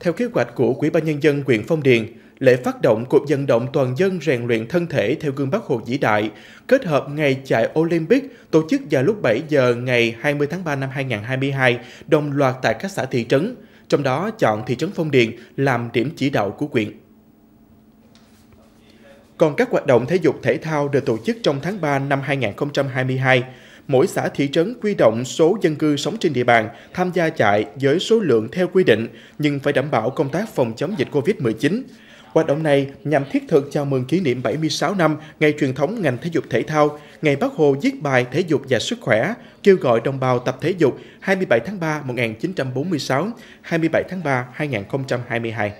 Theo kế hoạch của Ủy ban nhân dân huyện Phong Điền, lễ phát động cuộc vận động toàn dân rèn luyện thân thể theo gương Bắc Hồ vĩ đại, kết hợp ngày chạy Olympic tổ chức vào lúc 7 giờ ngày 20 tháng 3 năm 2022, đồng loạt tại các xã thị trấn, trong đó chọn thị trấn Phong Điền làm điểm chỉ đạo của huyện. Còn các hoạt động thể dục thể thao được tổ chức trong tháng 3 năm 2022, mỗi xã thị trấn quy động số dân cư sống trên địa bàn tham gia chạy với số lượng theo quy định nhưng phải đảm bảo công tác phòng chống dịch COVID-19. Hoạt động này nhằm thiết thực chào mừng kỷ niệm 76 năm ngày truyền thống ngành thể dục thể thao, ngày Bác Hồ viết bài thể dục và sức khỏe, kêu gọi đồng bào tập thể dục 27 tháng 3 1946, 27 tháng 3 2022.